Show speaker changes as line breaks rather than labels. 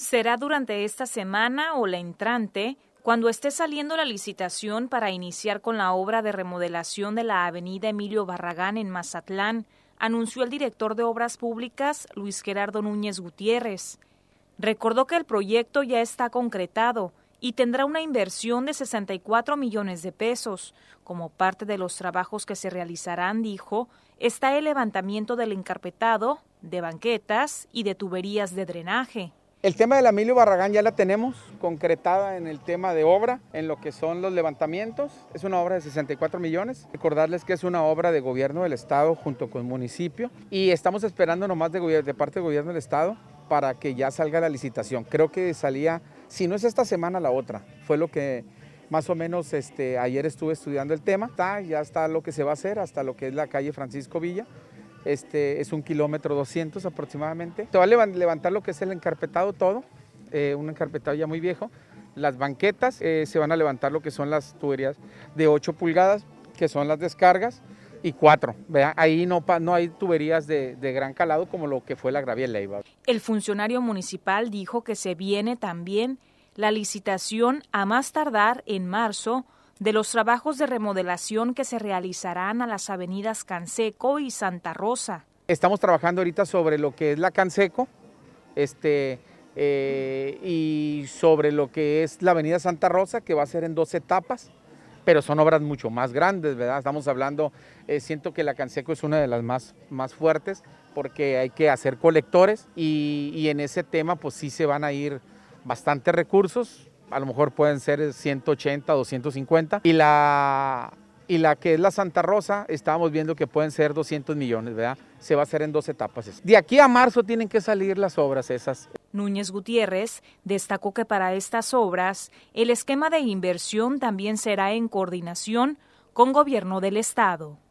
Será durante esta semana o la entrante cuando esté saliendo la licitación para iniciar con la obra de remodelación de la avenida Emilio Barragán en Mazatlán, anunció el director de Obras Públicas, Luis Gerardo Núñez Gutiérrez. Recordó que el proyecto ya está concretado y tendrá una inversión de 64 millones de pesos. Como parte de los trabajos que se realizarán, dijo, está el levantamiento del encarpetado, de banquetas y de tuberías
de drenaje. El tema de la Emilio Barragán ya la tenemos concretada en el tema de obra, en lo que son los levantamientos. Es una obra de 64 millones. Recordarles que es una obra de gobierno del Estado junto con el municipio y estamos esperando nomás de, de parte del gobierno del Estado para que ya salga la licitación. Creo que salía, si no es esta semana, la otra. Fue lo que más o menos este, ayer estuve estudiando el tema. ya está lo que se va a hacer hasta lo que es la calle Francisco Villa. Este, es un kilómetro 200 aproximadamente. se va a levantar lo que es el encarpetado todo, eh, un encarpetado ya muy viejo. Las banquetas eh, se van a levantar lo que son las tuberías de 8 pulgadas, que son las descargas, y 4. ¿vea? Ahí no, no hay tuberías de, gran calado como lo que fue la Gravía Leiva.
El funcionario municipal dijo que se viene también la licitación a más tardar en marzo de los trabajos de remodelación que se realizarán a las avenidas Canseco y Santa Rosa.
Estamos trabajando ahorita sobre lo que es la Canseco este, eh, y sobre lo que es la avenida Santa Rosa, que va a ser en dos etapas pero son obras mucho más grandes, ¿verdad? Estamos hablando, eh, siento que la Canseco es una de las más, más fuertes porque hay que hacer colectores y, y en ese tema pues sí se van a ir bastantes recursos, a lo mejor pueden ser 180, 250. Y la, y la que es la Santa Rosa, estamos viendo que pueden ser 200 millones, ¿verdad? Se va a hacer en dos etapas. De aquí a marzo tienen que salir las obras esas.
Núñez Gutiérrez destacó que para estas obras el esquema de inversión también será en coordinación con gobierno del Estado.